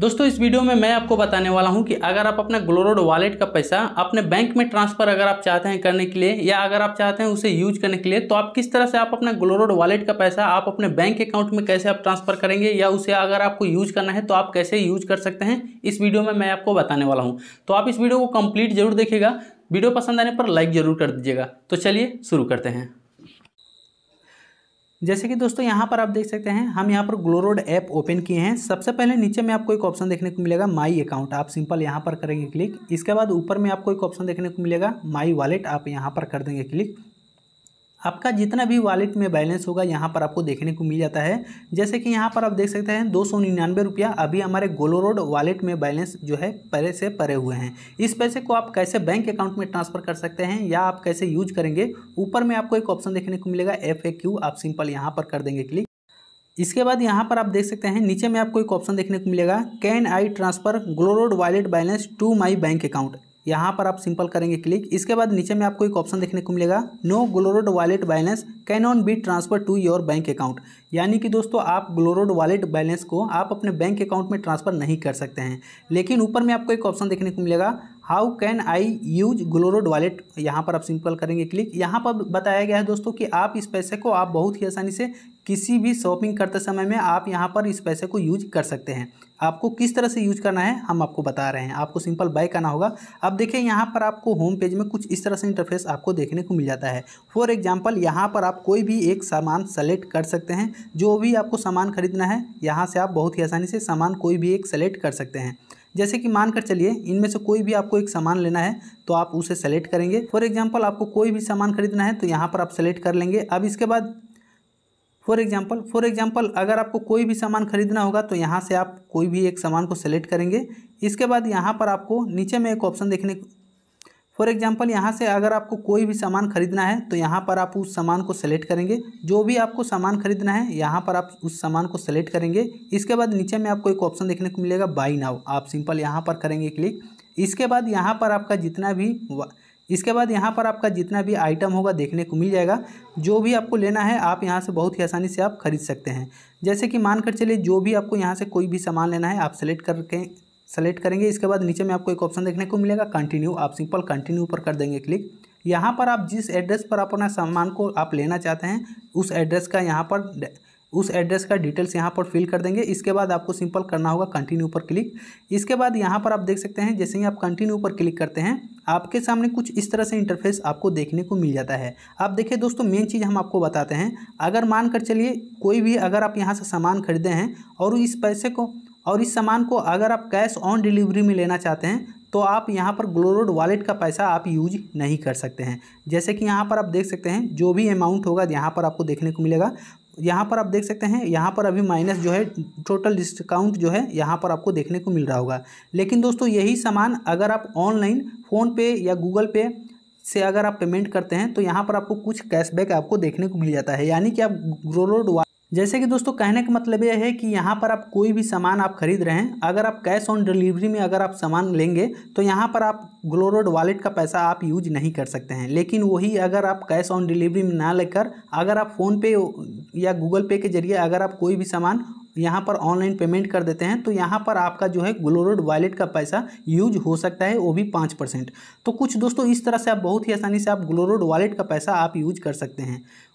दोस्तों इस वीडियो में मैं आपको बताने वाला हूं कि अगर आप अपना ग्लोरोड वॉलेट का पैसा अपने बैंक में ट्रांसफ़र अगर आप चाहते हैं करने के लिए या अगर आप चाहते हैं उसे यूज करने के लिए तो आप किस तरह से आप अपना ग्लोरोड वॉलेट का पैसा आप अपने बैंक अकाउंट में कैसे आप ट्रांसफ़र करेंगे या उसे अगर आपको यूज करना है तो आप कैसे यूज कर सकते हैं इस वीडियो में मैं आपको बताने वाला हूँ तो आप इस वीडियो को कम्प्लीट जरूर देखेगा वीडियो पसंद आने पर लाइक जरूर कर दीजिएगा तो चलिए शुरू करते हैं जैसे कि दोस्तों यहाँ पर आप देख सकते हैं हम यहाँ पर ग्लोरोड ऐप ओपन किए हैं सबसे पहले नीचे में आपको एक ऑप्शन देखने को मिलेगा माई अकाउंट आप सिंपल यहाँ पर करेंगे क्लिक इसके बाद ऊपर में आपको एक ऑप्शन देखने को मिलेगा माई वॉलेट आप यहाँ पर कर देंगे क्लिक आपका जितना भी वॉलेट में बैलेंस होगा यहाँ पर आपको देखने को मिल जाता है जैसे कि यहाँ पर आप देख सकते हैं दो सौ निन्यानवे रुपया अभी हमारे गोलो रोड वॉलेट में बैलेंस जो है पहले से परे हुए हैं इस पैसे को आप कैसे बैंक अकाउंट में ट्रांसफ़र कर सकते हैं या आप कैसे यूज करेंगे ऊपर में आपको एक ऑप्शन देखने को मिलेगा एफ आप सिंपल यहाँ पर कर देंगे क्लिक इसके बाद यहाँ पर आप देख सकते हैं नीचे में आपको एक ऑप्शन देखने को मिलेगा can I transfer GlowRoad wallet balance to my bank account यहाँ पर आप सिंपल करेंगे क्लिक इसके बाद नीचे में आपको एक ऑप्शन देखने को मिलेगा no GlowRoad wallet balance cannot be transfer to your bank account यानी कि दोस्तों आप ग्लोरोड वॉलेट बैलेंस को आप अपने बैंक अकाउंट में ट्रांसफर नहीं कर सकते हैं लेकिन ऊपर में आपको एक ऑप्शन देखने को मिलेगा how can I use GlowRoad wallet यहाँ पर आप सिंपल करेंगे क्लिक यहाँ पर बताया गया है दोस्तों कि आप इस पैसे को आप बहुत ही आसानी से किसी भी शॉपिंग करते समय में आप यहाँ पर इस पैसे को यूज कर सकते हैं आपको किस तरह से यूज करना है हम आपको बता रहे हैं आपको सिंपल बाय करना होगा अब देखिए यहाँ पर आपको होम पेज में कुछ इस तरह से इंटरफेस आपको देखने को मिल जाता है फॉर एग्जांपल यहाँ पर आप कोई भी एक सामान सेलेक्ट कर सकते हैं जो भी आपको सामान खरीदना है यहाँ से आप बहुत ही आसानी से सामान कोई भी एक सेलेक्ट कर सकते हैं जैसे कि मानकर चलिए इनमें से कोई भी आपको एक सामान लेना है तो आप उसे सेलेक्ट करेंगे फॉर एग्जाम्पल आपको कोई भी सामान खरीदना है तो यहाँ पर आप सेलेक्ट कर लेंगे अब इसके बाद फॉर एग्जाम्पल फॉर एग्जाम्पल अगर आपको कोई भी सामान खरीदना होगा तो यहाँ से आप कोई भी एक सामान को सेलेक्ट करेंगे इसके बाद यहाँ पर आपको नीचे में एक ऑप्शन देखने फॉर एग्जाम्पल यहाँ से अगर आपको कोई भी सामान खरीदना है तो यहाँ पर आप उस सामान को सेलेक्ट करेंगे जो भी आपको सामान खरीदना है यहाँ पर आप उस सामान को सेलेक्ट करेंगे इसके बाद नीचे में आपको एक ऑप्शन देखने को मिलेगा बाई नाव आप सिंपल यहाँ पर करेंगे क्लिक इसके बाद यहाँ पर आपका जितना भी इसके बाद यहाँ पर आपका जितना भी आइटम होगा देखने को मिल जाएगा जो भी आपको लेना है आप यहाँ से बहुत ही आसानी से आप खरीद सकते हैं जैसे कि मान कर चलिए जो भी आपको यहाँ से कोई भी सामान लेना है आप सेलेक्ट करके सेलेक्ट करेंगे इसके बाद नीचे में आपको एक ऑप्शन देखने को मिलेगा कंटिन्यू आप सिंपल कंटिन्यू पर कर देंगे क्लिक यहाँ पर आप जिस एड्रेस पर अपना सामान को आप लेना चाहते हैं उस एड्रेस का यहाँ पर उस एड्रेस का डिटेल्स यहाँ पर फिल कर देंगे इसके बाद आपको सिंपल करना होगा कंटिन्यू पर क्लिक इसके बाद यहाँ पर आप देख सकते हैं जैसे ही आप कंटिन्यू पर क्लिक करते हैं आपके सामने कुछ इस तरह से इंटरफेस आपको देखने को मिल जाता है आप देखिए दोस्तों मेन चीज़ हम आपको बताते हैं अगर मान कर चलिए कोई भी अगर आप यहाँ से सामान खरीदे हैं और इस पैसे को और इस सामान को अगर आप कैश ऑन डिलीवरी में लेना चाहते हैं तो आप यहाँ पर ग्लोरोड वॉलेट का पैसा आप यूज नहीं कर सकते हैं जैसे कि यहाँ पर आप देख सकते हैं जो भी अमाउंट होगा यहाँ पर आपको देखने को मिलेगा यहाँ पर आप देख सकते हैं यहाँ पर अभी माइनस जो है टोटल डिस्काउंट जो है यहाँ पर आपको देखने को मिल रहा होगा लेकिन दोस्तों यही सामान अगर आप ऑनलाइन फ़ोनपे या गूगल पे से अगर आप पेमेंट करते हैं तो यहाँ पर आपको कुछ कैशबैक आपको देखने को मिल जाता है यानी कि आप ग्रोरोड जैसे कि दोस्तों कहने का मतलब यह है कि यहाँ पर आप कोई भी सामान आप खरीद रहे हैं अगर आप कैश ऑन डिलीवरी में अगर आप सामान लेंगे तो यहाँ पर आप ग्लोरोड वॉलेट का पैसा आप यूज नहीं कर सकते हैं लेकिन वही अगर आप कैश ऑन डिलीवरी में ना लेकर अगर आप फ़ोनपे या गूगल पे के जरिए अगर आप कोई भी सामान यहाँ पर ऑनलाइन पेमेंट कर देते हैं तो यहाँ पर आपका जो है ग्लोरोड वॉलेट का पैसा यूज हो सकता है वो भी पाँच परसेंट तो कुछ दोस्तों इस तरह से आप बहुत ही आसानी से आप ग्लोरोड वॉलेट का पैसा आप यूज कर सकते हैं